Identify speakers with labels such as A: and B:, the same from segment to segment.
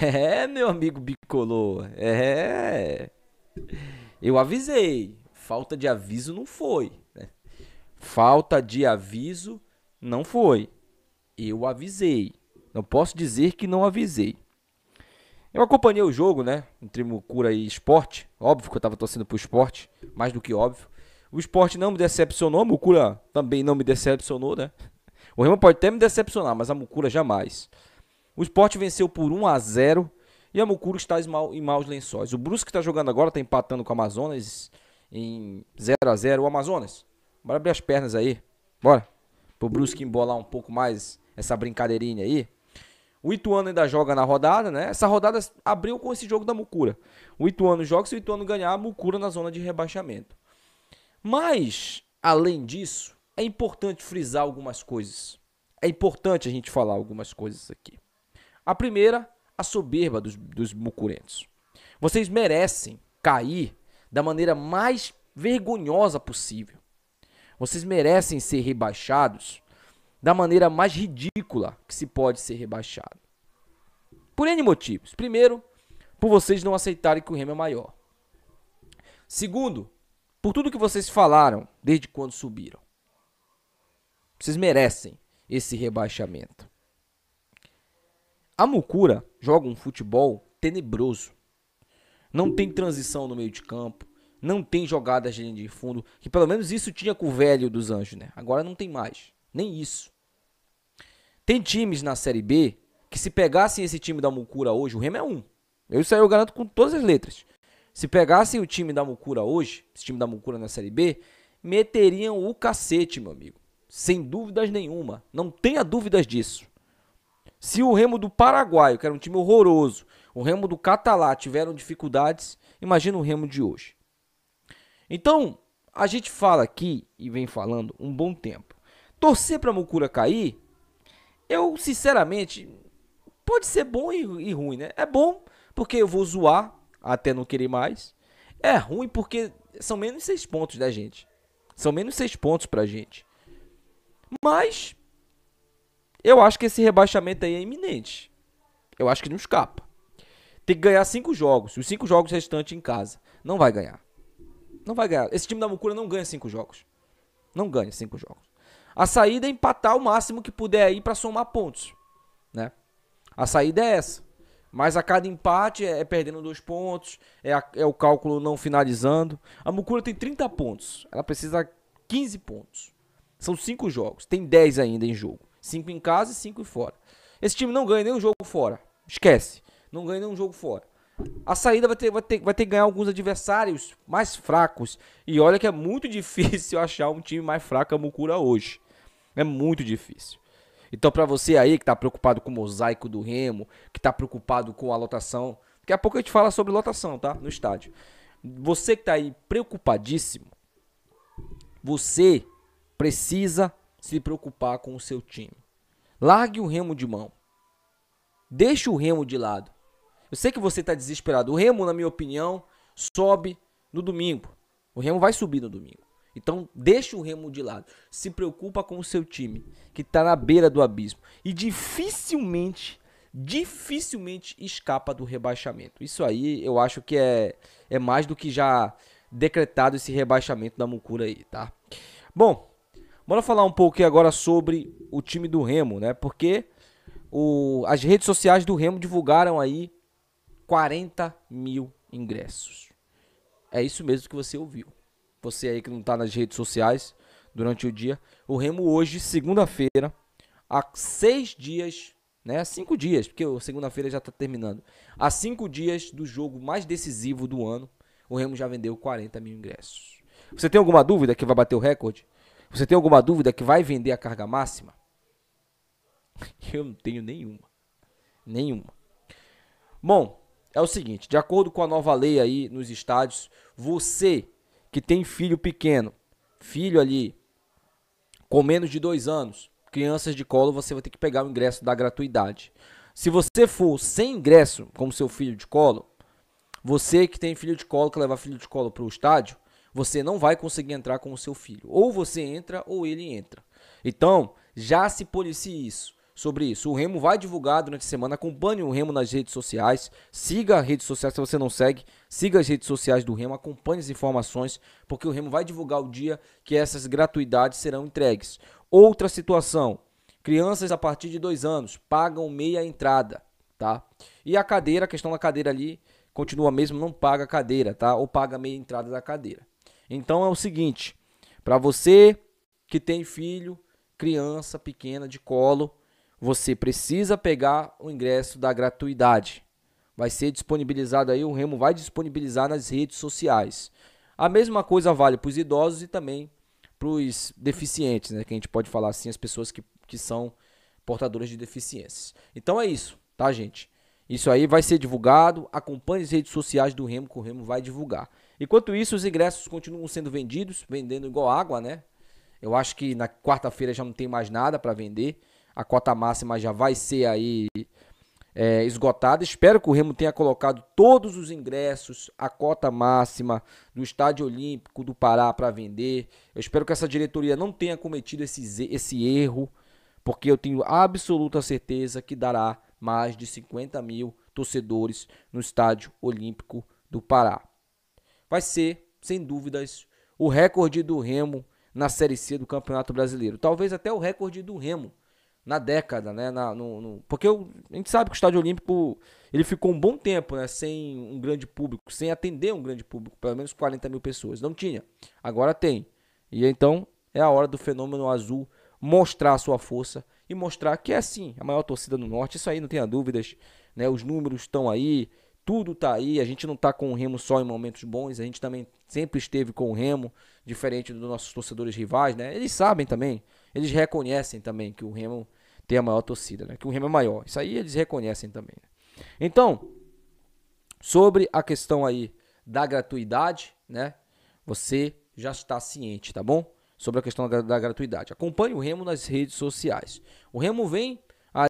A: É, meu amigo bicolor. É. Eu avisei. Falta de aviso não foi. Né? Falta de aviso não foi. Eu avisei. Não posso dizer que não avisei. Eu acompanhei o jogo, né? Entre Mucura e esporte. Óbvio que eu tava torcendo pro esporte. Mais do que óbvio. O esporte não me decepcionou. A Mucura também não me decepcionou, né? O Remo pode até me decepcionar, mas a Mucura jamais. O esporte venceu por 1 a 0 e a Mucuro está em maus lençóis. O Brusque está jogando agora, está empatando com o Amazonas em 0 a 0 O Amazonas, bora abrir as pernas aí. Bora. Pro Brusque embolar um pouco mais essa brincadeirinha aí. O Ituano ainda joga na rodada, né? Essa rodada abriu com esse jogo da Mucura. O Ituano joga, se o Ituano ganhar, a Mucura na zona de rebaixamento. Mas, além disso, é importante frisar algumas coisas. É importante a gente falar algumas coisas aqui. A primeira, a soberba dos, dos mucurentos. Vocês merecem cair da maneira mais vergonhosa possível. Vocês merecem ser rebaixados da maneira mais ridícula que se pode ser rebaixado. Por N motivos. Primeiro, por vocês não aceitarem que o Remo é maior. Segundo, por tudo que vocês falaram desde quando subiram. Vocês merecem esse rebaixamento. A Mucura joga um futebol tenebroso. Não tem transição no meio de campo. Não tem jogadas de linha de fundo. Que pelo menos isso tinha com o velho dos Anjos, né? Agora não tem mais. Nem isso. Tem times na Série B que se pegassem esse time da Mucura hoje, o Remo é um. Eu isso aí eu garanto com todas as letras. Se pegassem o time da Mucura hoje, esse time da Mucura na Série B, meteriam o cacete, meu amigo. Sem dúvidas nenhuma. Não tenha dúvidas disso. Se o Remo do Paraguai, que era um time horroroso, o Remo do Catalá tiveram dificuldades, imagina o Remo de hoje. Então, a gente fala aqui e vem falando um bom tempo. Torcer para a Mucura cair, eu sinceramente pode ser bom e, e ruim, né? É bom porque eu vou zoar até não querer mais. É ruim porque são menos seis pontos da gente. São menos seis pontos a gente. Mas eu acho que esse rebaixamento aí é iminente. Eu acho que não escapa. Tem que ganhar cinco jogos. Os cinco jogos restantes em casa. Não vai ganhar. Não vai ganhar. Esse time da Mucura não ganha cinco jogos. Não ganha cinco jogos. A saída é empatar o máximo que puder aí para somar pontos, né? A saída é essa. Mas a cada empate é, é, perdendo dois pontos, é, a, é, o cálculo não finalizando. A Mucura tem 30 pontos. Ela precisa 15 pontos. São cinco jogos. Tem 10 ainda em jogo. Cinco em casa e cinco fora. Esse time não ganha nenhum jogo fora. Esquece. Não ganha nenhum jogo fora. A saída vai ter, vai, ter, vai ter que ganhar alguns adversários mais fracos. E olha que é muito difícil achar um time mais fraco a Mucura hoje. É muito difícil. Então, para você aí que está preocupado com o mosaico do Remo, que está preocupado com a lotação, daqui a pouco a gente fala sobre lotação, tá? No estádio. Você que está aí preocupadíssimo, você precisa se preocupar com o seu time. Largue o remo de mão. Deixe o remo de lado. Eu sei que você está desesperado. O remo, na minha opinião, sobe no domingo. O remo vai subir no domingo. Então, deixe o remo de lado. Se preocupa com o seu time, que está na beira do abismo. E dificilmente, dificilmente escapa do rebaixamento. Isso aí, eu acho que é, é mais do que já decretado esse rebaixamento da Mucura aí, tá? Bom, Bora falar um pouco agora sobre o time do Remo, né? Porque o, as redes sociais do Remo divulgaram aí 40 mil ingressos. É isso mesmo que você ouviu. Você aí que não está nas redes sociais durante o dia. O Remo hoje, segunda-feira, há seis dias, né? Cinco dias, porque segunda-feira já está terminando. Há cinco dias do jogo mais decisivo do ano, o Remo já vendeu 40 mil ingressos. Você tem alguma dúvida que vai bater o recorde? Você tem alguma dúvida que vai vender a carga máxima? Eu não tenho nenhuma. Nenhuma. Bom, é o seguinte, de acordo com a nova lei aí nos estádios, você que tem filho pequeno, filho ali com menos de dois anos, crianças de colo, você vai ter que pegar o ingresso da gratuidade. Se você for sem ingresso, como seu filho de colo, você que tem filho de colo, que leva filho de colo para o estádio, você não vai conseguir entrar com o seu filho. Ou você entra ou ele entra. Então, já se policie isso sobre isso. O Remo vai divulgar durante a semana. Acompanhe o Remo nas redes sociais. Siga as redes sociais se você não segue. Siga as redes sociais do Remo. Acompanhe as informações, porque o Remo vai divulgar o dia que essas gratuidades serão entregues. Outra situação: crianças a partir de dois anos pagam meia entrada, tá? E a cadeira, a questão da cadeira ali continua mesmo, não paga a cadeira, tá? Ou paga meia entrada da cadeira. Então é o seguinte, para você que tem filho, criança pequena de colo, você precisa pegar o ingresso da gratuidade. Vai ser disponibilizado aí, o Remo vai disponibilizar nas redes sociais. A mesma coisa vale para os idosos e também para os deficientes, né? Que a gente pode falar assim, as pessoas que, que são portadoras de deficiências. Então é isso, tá, gente? Isso aí vai ser divulgado. Acompanhe as redes sociais do Remo, que o Remo vai divulgar. Enquanto isso, os ingressos continuam sendo vendidos, vendendo igual água, né? Eu acho que na quarta-feira já não tem mais nada para vender. A cota máxima já vai ser aí é, esgotada. Espero que o Remo tenha colocado todos os ingressos, a cota máxima do Estádio Olímpico do Pará para vender. Eu espero que essa diretoria não tenha cometido esse, esse erro, porque eu tenho absoluta certeza que dará mais de 50 mil torcedores no Estádio Olímpico do Pará vai ser, sem dúvidas, o recorde do Remo na Série C do Campeonato Brasileiro. Talvez até o recorde do Remo na década, né? Na, no, no... Porque a gente sabe que o Estádio Olímpico ele ficou um bom tempo né? sem um grande público, sem atender um grande público, pelo menos 40 mil pessoas. Não tinha, agora tem. E então é a hora do fenômeno azul mostrar a sua força e mostrar que é sim a maior torcida do norte. Isso aí não tenha dúvidas, né? Os números estão aí, tudo tá aí. A gente não tá com o Remo só em momentos bons, a gente também sempre esteve com o Remo, diferente dos nossos torcedores rivais, né? Eles sabem também, eles reconhecem também que o Remo tem a maior torcida, né? Que o Remo é maior. Isso aí eles reconhecem também. Né? Então, sobre a questão aí da gratuidade, né? Você já está ciente, tá bom? Sobre a questão da, da gratuidade. Acompanhe o Remo nas redes sociais. O Remo vem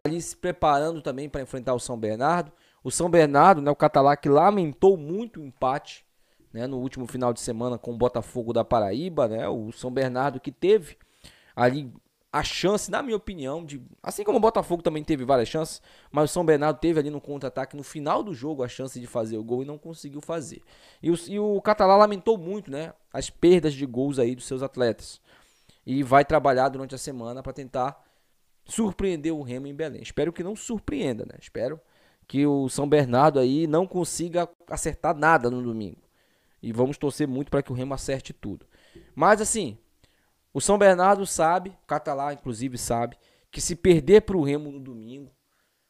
A: ali se preparando também para enfrentar o São Bernardo. O São Bernardo, né, o catalá que lamentou muito o empate né, no último final de semana com o Botafogo da Paraíba, né, o São Bernardo que teve ali a chance, na minha opinião, de assim como o Botafogo também teve várias chances, mas o São Bernardo teve ali no contra-ataque no final do jogo a chance de fazer o gol e não conseguiu fazer. E o, e o Catalá lamentou muito, né, as perdas de gols aí dos seus atletas e vai trabalhar durante a semana para tentar surpreender o Remo em Belém. Espero que não surpreenda, né? Espero que o São Bernardo aí não consiga acertar nada no domingo. E vamos torcer muito para que o Remo acerte tudo. Mas assim, o São Bernardo sabe, o Catalá inclusive sabe, que se perder para o Remo no domingo,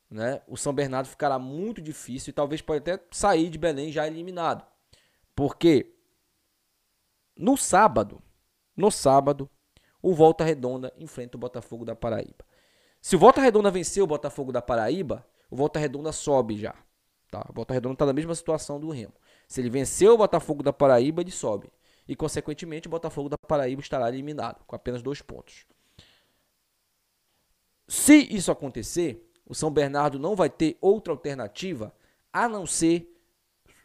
A: né, o São Bernardo ficará muito difícil e talvez pode até sair de Belém já eliminado. Porque no sábado, no sábado, o Volta Redonda enfrenta o Botafogo da Paraíba. Se o Volta Redonda vencer o Botafogo da Paraíba, o Volta Redonda sobe já. Tá? O Volta Redonda está na mesma situação do Remo. Se ele venceu o Botafogo da Paraíba, ele sobe. E, consequentemente, o Botafogo da Paraíba estará eliminado, com apenas dois pontos. Se isso acontecer, o São Bernardo não vai ter outra alternativa a não ser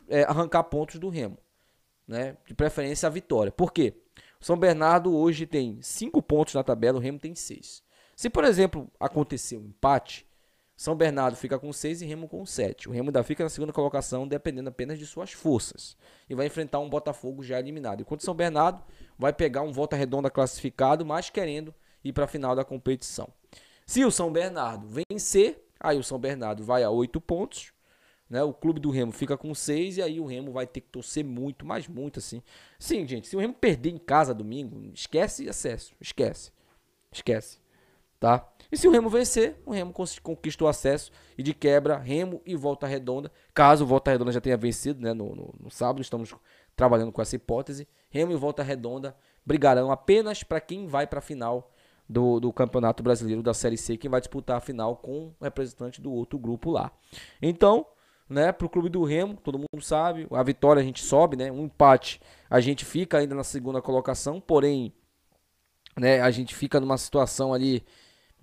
A: é, arrancar pontos do Remo. Né? De preferência a vitória. Por quê? O São Bernardo hoje tem cinco pontos na tabela, o Remo tem seis Se, por exemplo, acontecer um empate, são Bernardo fica com 6 e Remo com 7. O Remo ainda fica na segunda colocação, dependendo apenas de suas forças. E vai enfrentar um Botafogo já eliminado. Enquanto São Bernardo vai pegar um Volta Redonda classificado, mas querendo ir para a final da competição. Se o São Bernardo vencer, aí o São Bernardo vai a 8 pontos. Né? O clube do Remo fica com 6 e aí o Remo vai ter que torcer muito, mas muito assim. Sim, gente, se o Remo perder em casa domingo, esquece acesso, esquece. Esquece tá? E se o Remo vencer, o Remo conquista o acesso e de quebra Remo e Volta Redonda. Caso Volta Redonda já tenha vencido, né? No, no, no sábado estamos trabalhando com essa hipótese. Remo e Volta Redonda brigarão apenas para quem vai para a final do, do Campeonato Brasileiro da Série C, quem vai disputar a final com o representante do outro grupo lá. Então, né, para o clube do Remo, todo mundo sabe, a vitória a gente sobe, né? Um empate a gente fica ainda na segunda colocação, porém, né, a gente fica numa situação ali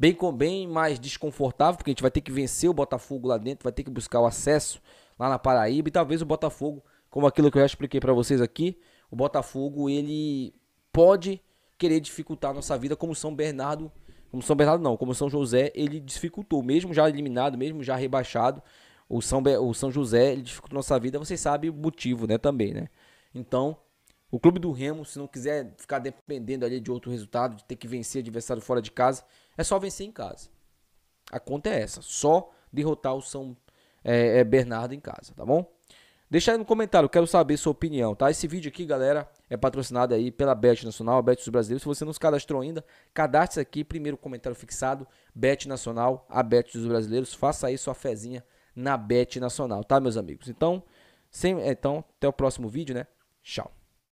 A: bem com bem mais desconfortável, porque a gente vai ter que vencer o Botafogo lá dentro, vai ter que buscar o acesso lá na Paraíba e talvez o Botafogo, como aquilo que eu já expliquei para vocês aqui, o Botafogo ele pode querer dificultar a nossa vida como São Bernardo, como São Bernardo não, como São José, ele dificultou, mesmo já eliminado, mesmo já rebaixado, o São, Be o São José ele dificultou nossa vida, vocês sabem o motivo, né, também, né? Então, o clube do Remo, se não quiser ficar dependendo ali de outro resultado, de ter que vencer adversário fora de casa, é só vencer em casa. A conta é essa. Só derrotar o São é, é, Bernardo em casa, tá bom? Deixa aí no comentário, quero saber sua opinião, tá? Esse vídeo aqui, galera, é patrocinado aí pela Bet Nacional, a Bet dos Brasileiros. Se você não se cadastrou ainda, cadastre aqui, primeiro comentário fixado, Bet Nacional, a Bet dos Brasileiros. Faça aí sua fezinha na Bet Nacional, tá, meus amigos? Então, sem, é, então até o próximo vídeo, né? Tchau.